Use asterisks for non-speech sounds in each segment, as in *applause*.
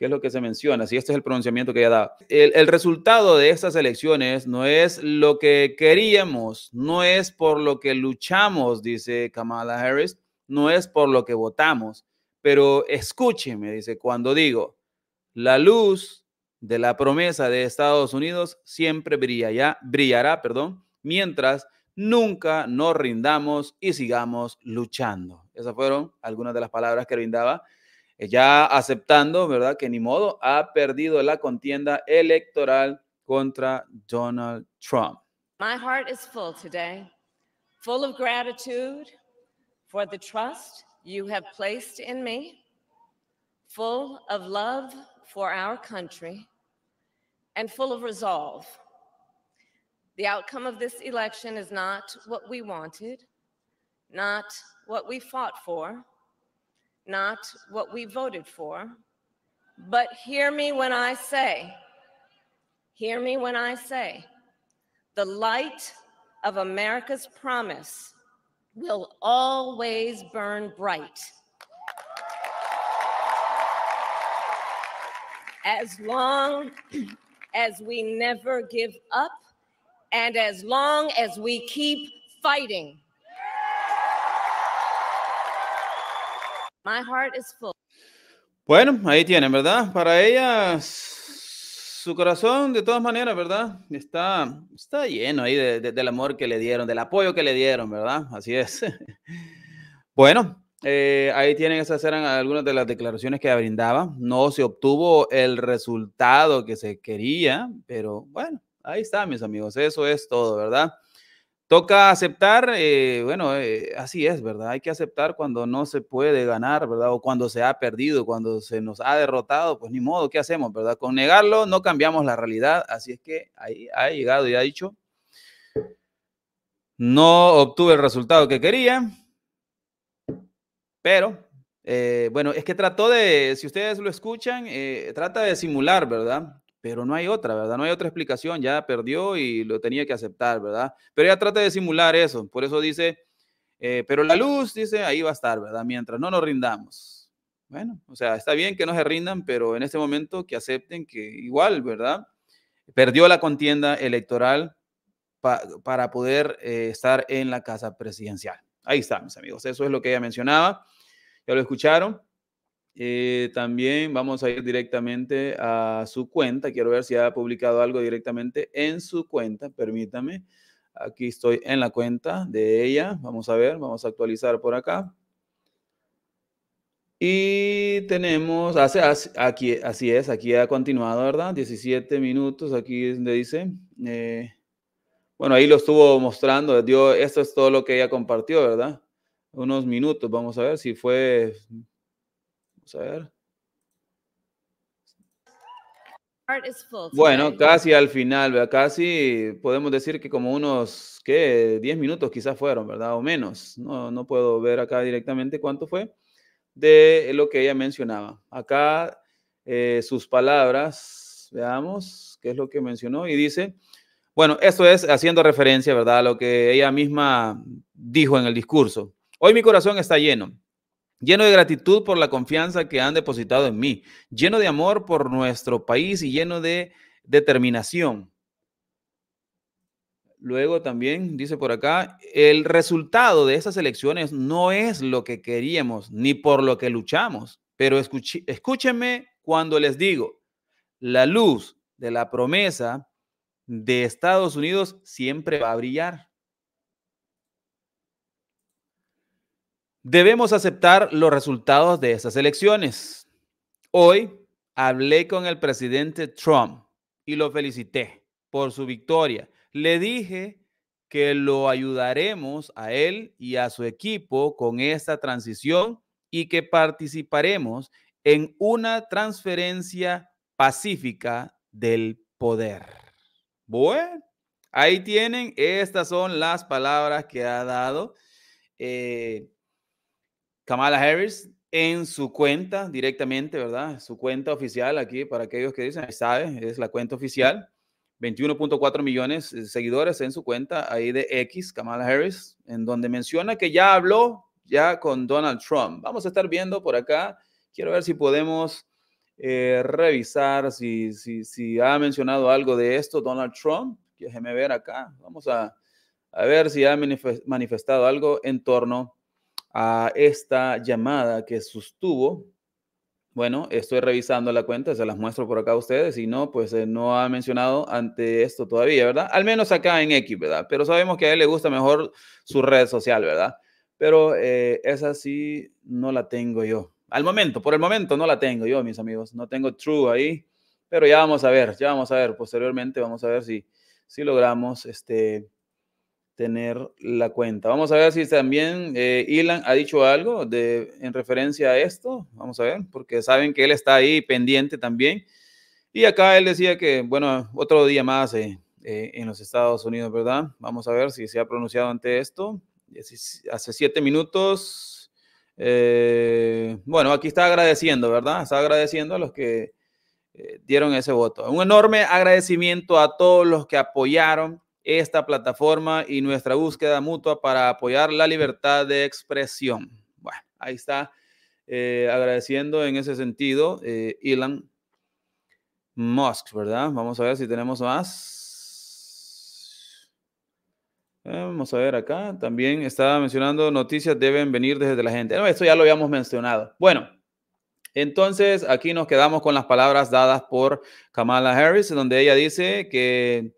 ¿Qué es lo que se menciona, si este es el pronunciamiento que ella da. El, resultado de estas elecciones no es lo que queríamos, no es por lo que luchamos, dice Kamala Harris, no es por lo que votamos, pero escúcheme, dice, cuando digo, la luz de la promesa de Estados Unidos siempre brillará, brillará perdón, mientras nunca nos rindamos y sigamos luchando. Esas fueron algunas de las palabras que brindaba Eh, ya aceptando, ¿verdad? Que ni modo, ha perdido la contienda electoral contra Donald Trump. My heart is full today, full of gratitude for the trust you have placed in me, full of love for our country, and full of resolve. The outcome of this election is not what we wanted, not what we fought for, not what we voted for. But hear me when I say, hear me when I say, the light of America's promise will always burn bright. As long *clears throat* as we never give up and as long as we keep fighting. heart full. Bueno, ahí tienen, ¿verdad? Para ella, su corazón, de todas maneras, ¿verdad? Está, está lleno ahí del amor que le dieron, del apoyo que le dieron, ¿verdad? Así es. *laughs* bueno, eh, ahí tienen, esas eran algunas de las declaraciones que brindaba. No se obtuvo el resultado que se quería, pero bueno, ahí está, mis amigos. Eso es todo, ¿verdad? Toca aceptar, eh, bueno, eh, así es, ¿verdad? Hay que aceptar cuando no se puede ganar, ¿verdad? O cuando se ha perdido, cuando se nos ha derrotado, pues ni modo, ¿qué hacemos, verdad? Con negarlo no cambiamos la realidad, así es que ahí ha llegado y ha dicho, no obtuve el resultado que quería, pero, eh, bueno, es que trató de, si ustedes lo escuchan, trata de simular, ¿verdad? pero no hay otra, ¿verdad? No hay otra explicación, ya perdió y lo tenía que aceptar, ¿verdad? Pero ella trata de simular eso, por eso dice, eh, pero la luz, dice, ahí va a estar, ¿verdad? Mientras no nos rindamos. Bueno, o sea, está bien que no se rindan, pero en este momento que acepten que igual, ¿verdad? Perdió la contienda electoral para poder eh, estar en la casa presidencial. Ahí está, mis amigos, eso es lo que ella mencionaba, ya lo escucharon. Eh, también vamos a ir directamente a su cuenta. Quiero ver si ha publicado algo directamente en su cuenta. Permítame. Aquí estoy en la cuenta de ella. Vamos a ver, vamos a actualizar por acá. Y tenemos, hace, aquí, así es, aquí ha continuado, ¿verdad? 17 minutos, aquí le dice. Eh, bueno, ahí lo estuvo mostrando, dio, esto es todo lo que ella compartió, ¿verdad? Unos minutos, vamos a ver si fue ver. Bueno, casi al final, casi podemos decir que como unos, ¿qué? 10 minutos quizás fueron, ¿verdad? O menos. No, puedo ver acá directamente cuánto fue de lo que ella mencionaba. Acá eh, sus palabras, veamos qué es lo que mencionó y dice, bueno, esto es haciendo referencia, ¿verdad? A lo que ella misma dijo en el discurso. Hoy mi corazón está lleno lleno de gratitud por la confianza que han depositado en mí, lleno de amor por nuestro país y lleno de determinación. Luego también dice por acá, el resultado de estas elecciones no es lo que queríamos ni por lo que luchamos, pero escúchenme cuando les digo, la luz de la promesa de Estados Unidos siempre va a brillar. Debemos aceptar los resultados de estas elecciones. Hoy hablé con el presidente Trump y lo felicité por su victoria. Le dije que lo ayudaremos a él y a su equipo con esta transición y que participaremos en una transferencia pacífica del poder. Bueno, ahí tienen, estas son las palabras que ha dado. Eh, Kamala Harris en su cuenta directamente, ¿verdad? Su cuenta oficial aquí, para aquellos que dicen, sabe, eh, es la cuenta oficial. 21.4 millones de eh, seguidores en su cuenta ahí de X, Kamala Harris, en donde menciona que ya habló ya con Donald Trump. Vamos a estar viendo por acá. Quiero ver si podemos eh, revisar si, si, ha mencionado algo de esto Donald Trump. Déjeme ver acá. Vamos a, a ver si ha manifestado algo en torno a esta llamada que sostuvo. Bueno, estoy revisando la cuenta, se las muestro por acá a ustedes. y no, pues eh, no ha mencionado ante esto todavía, ¿verdad? Al menos acá en X, ¿verdad? Pero sabemos que a él le gusta mejor su red social, ¿verdad? Pero eh, esa sí no la tengo yo. Al momento, por el momento no la tengo yo, mis amigos. No tengo True ahí, pero ya vamos a ver, ya vamos a ver. Posteriormente vamos a ver si, si logramos este, tener la cuenta. Vamos a ver si también eh, Ilan ha dicho algo de, en referencia a esto. Vamos a ver, porque saben que él está ahí pendiente también. Y acá él decía que, bueno, otro día más eh, eh, en los Estados Unidos, ¿verdad? Vamos a ver si se ha pronunciado ante esto. Hace siete minutos. Eh, bueno, aquí está agradeciendo, ¿verdad? Está agradeciendo a los que dieron ese voto. Un enorme agradecimiento a todos los que apoyaron esta plataforma y nuestra búsqueda mutua para apoyar la libertad de expresión. Bueno, ahí está, eh, agradeciendo en ese sentido, eh, Elon Musk, ¿verdad? Vamos a ver si tenemos más. Eh, vamos a ver acá. También estaba mencionando noticias deben venir desde la gente. No, esto ya lo habíamos mencionado. Bueno, entonces aquí nos quedamos con las palabras dadas por Kamala Harris, donde ella dice que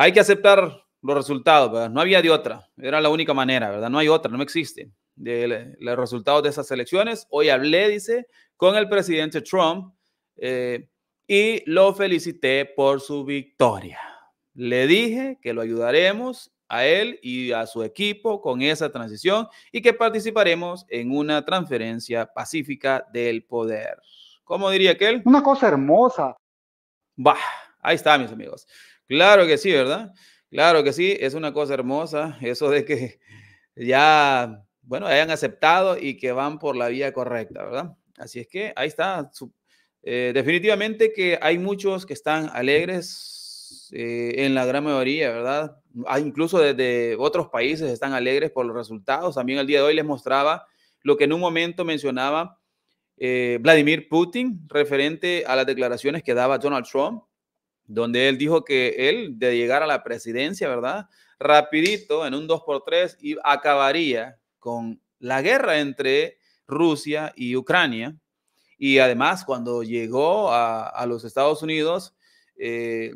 hay que aceptar los resultados, No había de otra, era la única manera, ¿verdad? No hay otra, no existe. De los resultados de esas elecciones. Hoy hablé, dice, con el presidente Trump eh, y lo felicité por su victoria. Le dije que lo ayudaremos a él y a su equipo con esa transición y que participaremos en una transferencia pacífica del poder. ¿Cómo diría aquel? Una cosa hermosa. Bah, ahí está, mis amigos. Claro que sí, ¿verdad? Claro que sí, es una cosa hermosa *laughs* eso de que ya, bueno, hayan aceptado y que van por la vía correcta, ¿verdad? Así es que ahí está. Eh, definitivamente que hay muchos que están alegres eh, en la gran mayoría, ¿verdad? incluso desde otros países están alegres por los resultados. También el día de hoy les mostraba lo que en un momento mencionaba eh, Vladimir Putin referente a las declaraciones que daba Donald Trump donde él dijo que él, de llegar a la presidencia, ¿verdad? Rapidito, en un 2x3, acabaría con la guerra entre Rusia y Ucrania. Y además, cuando llegó a, los Estados Unidos, eh,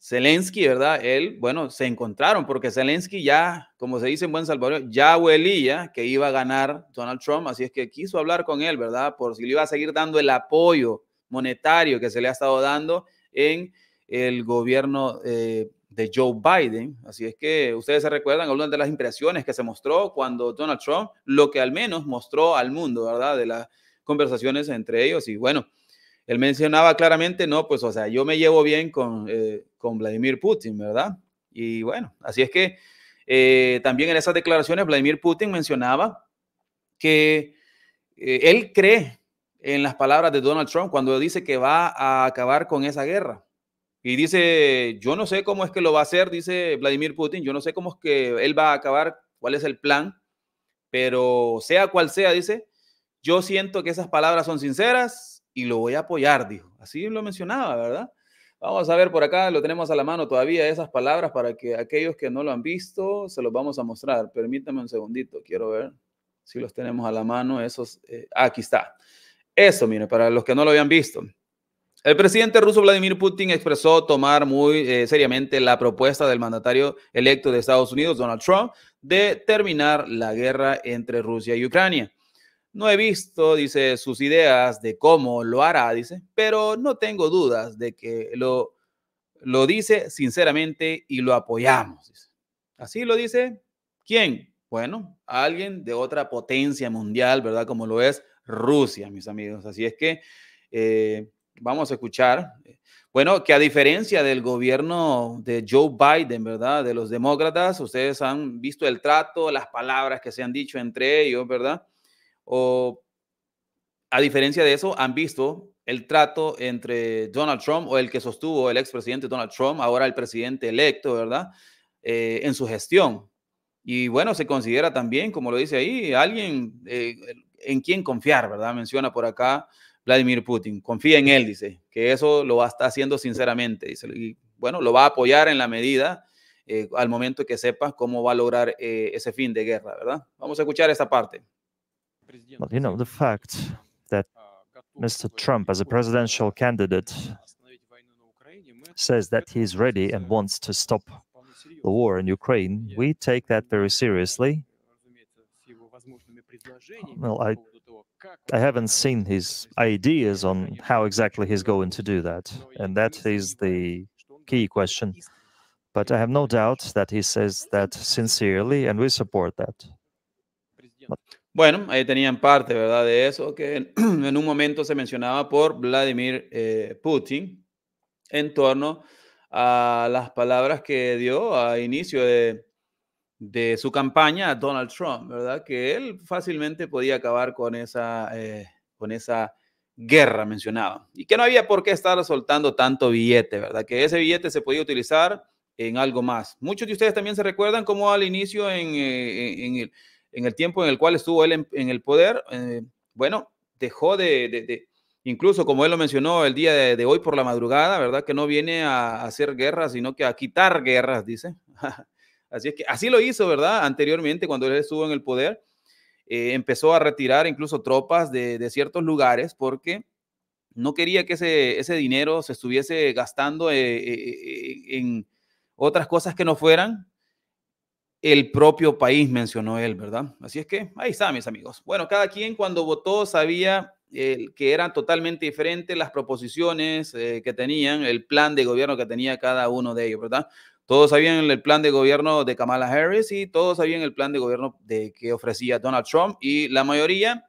Zelensky, ¿verdad? Él, bueno, se encontraron porque Zelensky ya, como se dice en buen salvador, ya huelía que iba a ganar Donald Trump, así es que quiso hablar con él, ¿verdad? Por si le iba a seguir dando el apoyo monetario que se le ha estado dando en el gobierno eh, de Joe Biden. Así es que ustedes se recuerdan algunas de las impresiones que se mostró cuando Donald Trump, lo que al menos mostró al mundo, ¿verdad? De las conversaciones entre ellos. Y bueno, él mencionaba claramente, no, pues o sea, yo me llevo bien con, eh, Vladimir Putin, ¿verdad? Y bueno, así es que eh, también en esas declaraciones Vladimir Putin mencionaba que él cree en las palabras de Donald Trump cuando dice que va a acabar con esa guerra. Y dice, yo no sé cómo es que lo va a hacer, dice Vladimir Putin, yo no sé cómo es que él va a acabar, cuál es el plan, pero sea cual sea, dice, yo siento que esas palabras son sinceras y lo voy a apoyar, dijo. Así lo mencionaba, ¿verdad? Vamos a ver por acá, lo tenemos a la mano todavía esas palabras para que aquellos que no lo han visto se los vamos a mostrar. Permítame un segundito, quiero ver si los tenemos a la mano, esos, eh, ah, aquí está. Eso, mire, para los que no lo habían visto. El presidente ruso Vladimir Putin expresó tomar muy eh, seriamente la propuesta del mandatario electo de Estados Unidos, Donald Trump, de terminar la guerra entre Rusia y Ucrania. No he visto, dice, sus ideas de cómo lo hará, dice, pero no tengo dudas de que lo, lo dice sinceramente y lo apoyamos. Así lo dice, ¿quién? Bueno, alguien de otra potencia mundial, ¿verdad? Como lo es Rusia, mis amigos. Así es que eh, vamos a escuchar. Bueno, que a diferencia del gobierno de Joe Biden, ¿verdad? De los demócratas, ustedes han visto el trato, las palabras que se han dicho entre ellos, ¿verdad? O a diferencia de eso, han visto el trato entre Donald Trump o el que sostuvo el expresidente Donald Trump, ahora el presidente electo, ¿verdad? Eh, en su gestión. Y bueno, se considera también, como lo dice ahí, alguien eh, en quien confiar, ¿verdad? Menciona por acá Vladimir Putin. Confía en él, dice, que eso lo va a está haciendo sinceramente. y bueno, lo va a apoyar en la medida, eh, al momento que sepa cómo va a lograr eh, ese fin de guerra, ¿verdad? Vamos a escuchar esta parte. you know, the fact that Mr. Trump, as a presidential candidate, says that he is ready and wants to stop the war in Ukraine, we take that very seriously. Well, I I haven't seen his ideas on how exactly he's going to do that. And that is the key question. But I have no doubt that he says that sincerely, and we support that. But Bueno, ahí tenían parte, ¿verdad? De eso que en, *clears throat* en un momento se mencionaba por Vladimir eh, Putin en torno a las palabras que dio a inicio de, de su campaña a Donald Trump, ¿verdad? Que él fácilmente podía acabar con esa, eh, con esa guerra mencionada. Y que no había por qué estar soltando tanto billete, ¿verdad? Que ese billete se podía utilizar en algo más. Muchos de ustedes también se recuerdan cómo al inicio, en, eh, en, el, en el, tiempo en el cual estuvo él en, el poder, eh, bueno, dejó de, incluso como él lo mencionó el día de, hoy por la madrugada, ¿verdad? Que no viene a, a hacer guerras, sino que a quitar guerras, dice. *laughs* Así es que así lo hizo, ¿verdad? Anteriormente, cuando él estuvo en el poder, eh, empezó a retirar incluso tropas de, ciertos lugares porque no quería que ese, ese dinero se estuviese gastando eh, eh, en otras cosas que no fueran el propio país, mencionó él, ¿verdad? Así es que ahí está, mis amigos. Bueno, cada quien cuando votó sabía que eran totalmente diferentes las proposiciones que tenían, el plan de gobierno que tenía cada uno de ellos, ¿verdad? Todos sabían el plan de gobierno de Kamala Harris y todos sabían el plan de gobierno de que ofrecía Donald Trump y la mayoría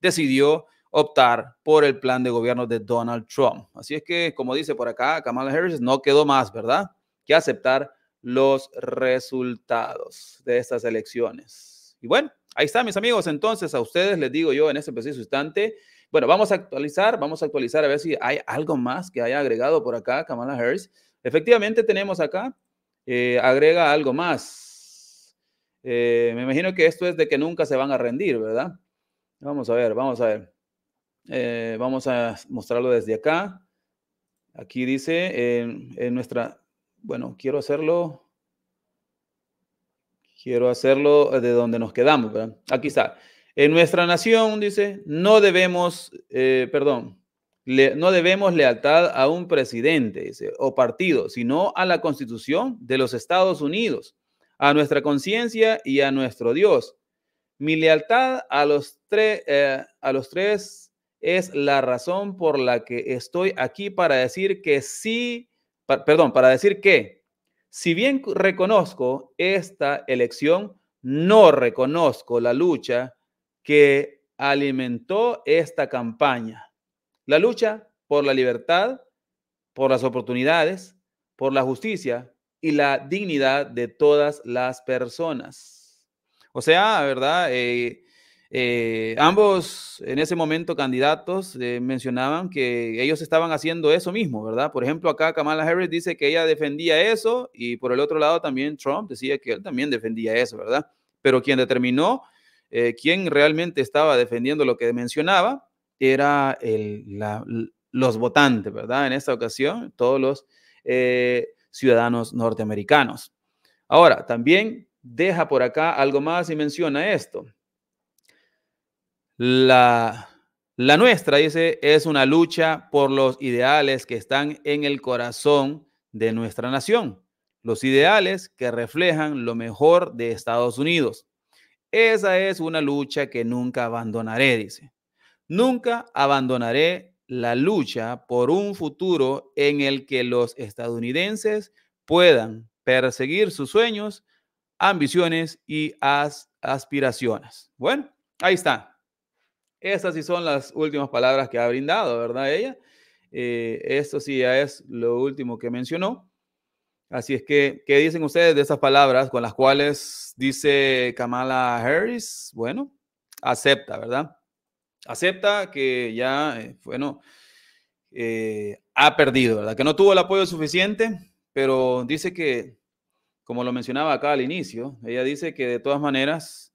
decidió optar por el plan de gobierno de Donald Trump. Así es que, como dice por acá, Kamala Harris no quedó más, ¿verdad? Que aceptar los resultados de estas elecciones. Y bueno, ahí está, mis amigos. Entonces, a ustedes les digo yo en este preciso instante, bueno, vamos a actualizar, vamos a actualizar a ver si hay algo más que haya agregado por acá Kamala Harris. Efectivamente, tenemos acá eh, agrega algo más. Eh, me imagino que esto es de que nunca se van a rendir, ¿verdad? Vamos a ver, vamos a ver. Eh, vamos a mostrarlo desde acá. Aquí dice en, nuestra, bueno, quiero hacerlo. Quiero hacerlo de donde nos quedamos, ¿verdad? Aquí está. En nuestra nación, dice, no debemos, perdón, no debemos lealtad a un presidente o partido, sino a la constitución de los Estados Unidos, a nuestra conciencia y a nuestro Dios. Mi lealtad a los, eh, a los tres es la razón por la que estoy aquí para decir que sí, perdón, para decir que, si bien reconozco esta elección, no reconozco la lucha que alimentó esta campaña la lucha por la libertad, por las oportunidades, por la justicia y la dignidad de todas las personas. O sea, ¿verdad? Eh, eh, ambos en ese momento candidatos eh, mencionaban que ellos estaban haciendo eso mismo, ¿verdad? Por ejemplo, acá Kamala Harris dice que ella defendía eso y por el otro lado también Trump decía que él también defendía eso, ¿verdad? Pero quien determinó quién realmente estaba defendiendo lo que mencionaba era los votantes, ¿verdad? En esta ocasión, todos los eh, ciudadanos norteamericanos. Ahora, también deja por acá algo más y menciona esto. La, la nuestra, dice, es una lucha por los ideales que están en el corazón de nuestra nación, los ideales que reflejan lo mejor de Estados Unidos. Esa es una lucha que nunca abandonaré, dice. Nunca abandonaré la lucha por un futuro en el que los estadounidenses puedan perseguir sus sueños, ambiciones y aspiraciones. Bueno, ahí está. Esas sí son las últimas palabras que ha brindado, ¿verdad? Ella. Eh, esto sí ya es lo último que mencionó. Así es que, ¿qué dicen ustedes de esas palabras con las cuales dice Kamala Harris? Bueno, acepta, ¿verdad? acepta que ya, eh, bueno, eh, ha perdido, ¿verdad? Que no tuvo el apoyo suficiente, pero dice que, como lo mencionaba acá al inicio, ella dice que de todas maneras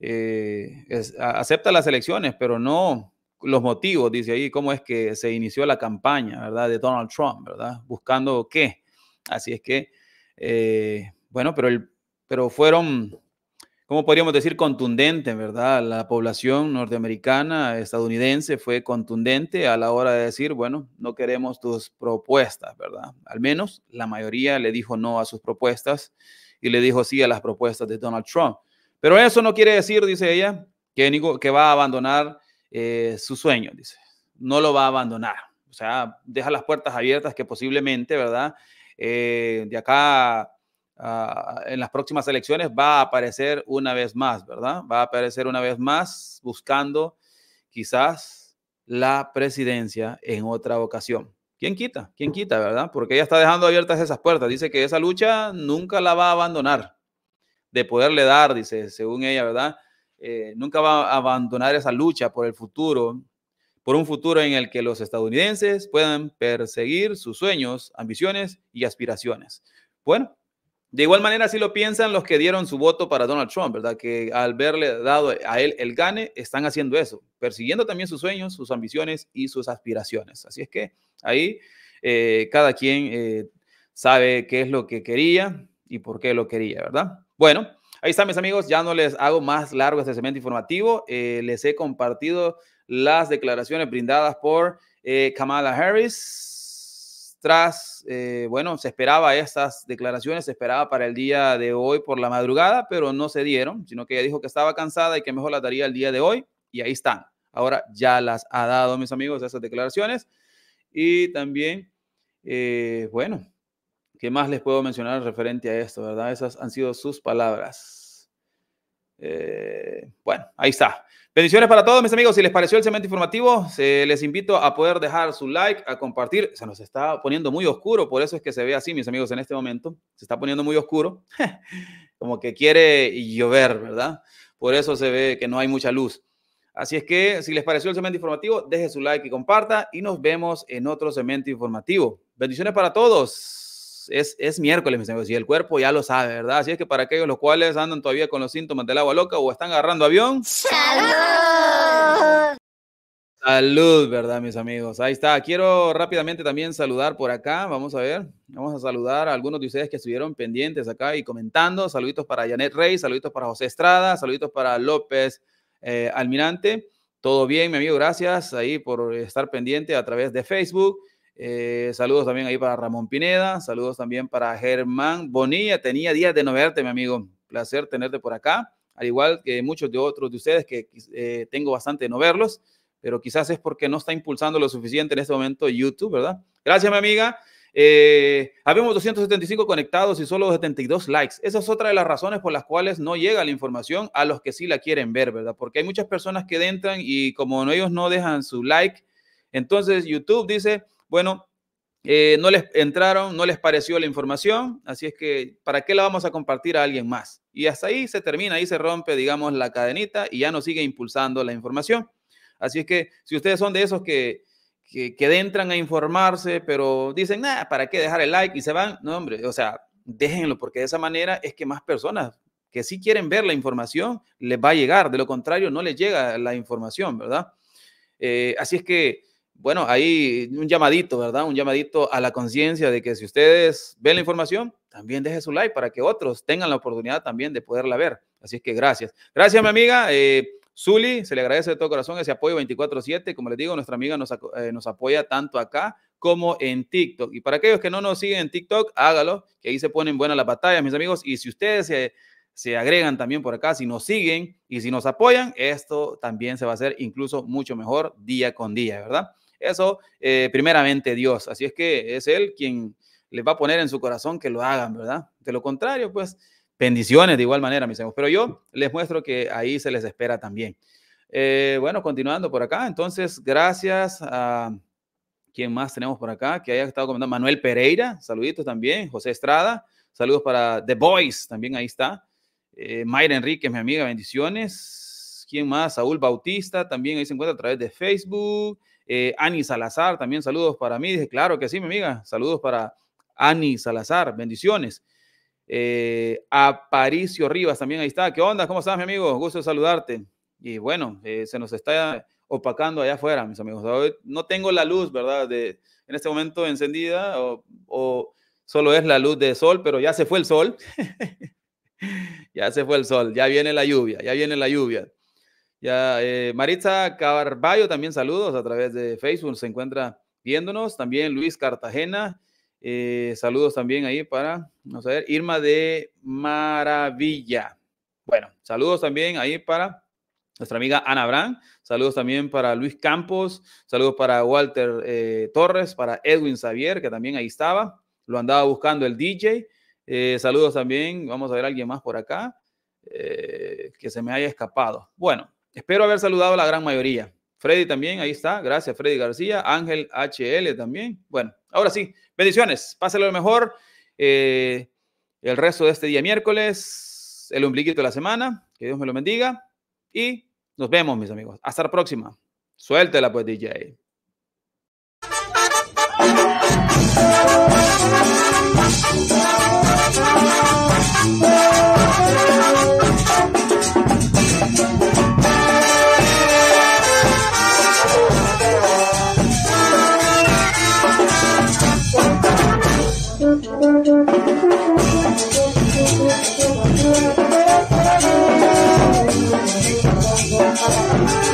eh, acepta las elecciones, pero no los motivos, dice ahí, cómo es que se inició la campaña, ¿verdad? De Donald Trump, ¿verdad? Buscando qué. Así es que, bueno, pero, el, pero fueron ¿cómo podríamos decir? Contundente, ¿verdad? La población norteamericana, estadounidense, fue contundente a la hora de decir, bueno, no queremos tus propuestas, ¿verdad? Al menos la mayoría le dijo no a sus propuestas y le dijo sí a las propuestas de Donald Trump. Pero eso no quiere decir, dice ella, que, que va a abandonar eh, su sueño, dice. No lo va a abandonar. O sea, deja las puertas abiertas que posiblemente, ¿verdad? Eh, de acá Ah, en las próximas elecciones va a aparecer una vez más, ¿verdad? Va a aparecer una vez más buscando quizás la presidencia en otra ocasión. ¿Quién quita? ¿Quién quita, verdad? Porque ella está dejando abiertas esas puertas. Dice que esa lucha nunca la va a abandonar. De poderle dar, dice, según ella, ¿verdad? Eh, nunca va a abandonar esa lucha por el futuro, por un futuro en el que los estadounidenses puedan perseguir sus sueños, ambiciones y aspiraciones. Bueno, de igual manera, así lo piensan los que dieron su voto para Donald Trump, ¿verdad? Que al verle dado a él el gane, están haciendo eso, persiguiendo también sus sueños, sus ambiciones y sus aspiraciones. Así es que ahí eh, cada quien eh, sabe qué es lo que quería y por qué lo quería, ¿verdad? Bueno, ahí están mis amigos. Ya no les hago más largo este segmento informativo. Eh, les he compartido las declaraciones brindadas por Kamala Harris, tras, eh, bueno, se esperaba esas declaraciones, se esperaba para el día de hoy por la madrugada, pero no se dieron, sino que ella dijo que estaba cansada y que mejor las daría el día de hoy, y ahí están. Ahora ya las ha dado, mis amigos, esas declaraciones. Y también, eh, bueno, ¿qué más les puedo mencionar referente a esto, verdad? Esas han sido sus palabras. Eh, bueno, ahí está. Bendiciones para todos, mis amigos. Si les pareció el cemento informativo, se les invito a poder dejar su like, a compartir. Se nos está poniendo muy oscuro, por eso es que se ve así, mis amigos, en este momento. Se está poniendo muy oscuro, *laughs* como que quiere llover, ¿verdad? Por eso se ve que no hay mucha luz. Así es que, si les pareció el cemento informativo, deje su like y comparta. Y nos vemos en otro cemento informativo. Bendiciones para todos es, miércoles, mis amigos, y el cuerpo ya lo sabe, ¿verdad? Así es que para aquellos los cuales andan todavía con los síntomas del agua loca o están agarrando avión. ¡Salud! Salud, ¿verdad, mis amigos? Ahí está. Quiero rápidamente también saludar por acá. Vamos a ver. Vamos a saludar a algunos de ustedes que estuvieron pendientes acá y comentando. Saluditos para Janet Rey, saluditos para José Estrada, saluditos para López eh, Almirante. Todo bien, mi amigo. Gracias ahí por estar pendiente a través de Facebook. Eh, saludos también ahí para Ramón Pineda, saludos también para Germán Bonilla. Tenía días de no verte, mi amigo. Placer tenerte por acá, al igual que muchos de otros de ustedes que eh, tengo bastante de no verlos, pero quizás es porque no está impulsando lo suficiente en este momento YouTube, ¿verdad? Gracias, mi amiga. Eh, habíamos 275 conectados y solo 72 likes. Esa es otra de las razones por las cuales no llega la información a los que sí la quieren ver, ¿verdad? Porque hay muchas personas que entran y como ellos no dejan su like, entonces YouTube dice, bueno, eh, no les entraron, no les pareció la información, así es que ¿para qué la vamos a compartir a alguien más? Y hasta ahí se termina, ahí se rompe, digamos, la cadenita y ya no sigue impulsando la información. Así es que si ustedes son de esos que, que, entran a informarse, pero dicen, nada, ¿para qué dejar el like? Y se van, no, hombre, o sea, déjenlo, porque de esa manera es que más personas que sí quieren ver la información les va a llegar, de lo contrario no les llega la información, ¿verdad? Eh, así es que bueno, ahí un llamadito, ¿verdad? Un llamadito a la conciencia de que si ustedes ven la información, también deje su like para que otros tengan la oportunidad también de poderla ver. Así es que gracias. Gracias, mi amiga. Eh, Zuli, se le agradece de todo corazón ese apoyo 24-7. Como les digo, nuestra amiga eh, nos, apoya tanto acá como en TikTok. Y para aquellos que no nos siguen en TikTok, hágalo, que ahí se ponen buenas las batallas, mis amigos. Y si ustedes se, se agregan también por acá, si nos siguen y si nos apoyan, esto también se va a hacer incluso mucho mejor día con día, ¿verdad? Eso, eh, primeramente, Dios. Así es que es Él quien les va a poner en su corazón que lo hagan, ¿verdad? De lo contrario, pues bendiciones de igual manera, mis amigos. Pero yo les muestro que ahí se les espera también. Eh, bueno, continuando por acá, entonces, gracias a quien más tenemos por acá que haya estado comentando. Manuel Pereira, saluditos también. José Estrada, saludos para The Boys, también ahí está. Eh, Mayra Enrique, mi amiga, bendiciones. ¿Quién más? Saúl Bautista, también ahí se encuentra a través de Facebook. Eh, Ani Salazar, también saludos para mí. claro que sí, mi amiga. Saludos para Ani Salazar. Bendiciones. Eh, Aparicio Rivas, también ahí está. ¿Qué onda? ¿Cómo estás, mi amigo? Gusto saludarte. Y bueno, eh, se nos está opacando allá afuera, mis amigos. no tengo la luz, ¿verdad? De, en este momento encendida o, o solo es la luz de sol, pero ya se fue el sol. *laughs* ya se fue el sol, ya viene la lluvia, ya viene la lluvia. Ya, eh, Maritza Carballo, también saludos a través de Facebook, se encuentra viéndonos. También Luis Cartagena, eh, saludos también ahí para, vamos a Irma de Maravilla. Bueno, saludos también ahí para nuestra amiga Ana Brand, saludos también para Luis Campos, saludos para Walter eh, Torres, para Edwin Xavier, que también ahí estaba, lo andaba buscando el DJ. Eh, saludos también, vamos a ver a alguien más por acá, que se me haya escapado. Bueno, Espero haber saludado a la gran mayoría. Freddy también, ahí está. Gracias, Freddy García. Ángel HL también. Bueno, ahora sí, bendiciones. Pásale lo mejor eh, el resto de este día miércoles, el ombliguito de la semana. Que Dios me lo bendiga. Y nos vemos, mis amigos. Hasta la próxima. Suéltela, pues, DJ. Thank you.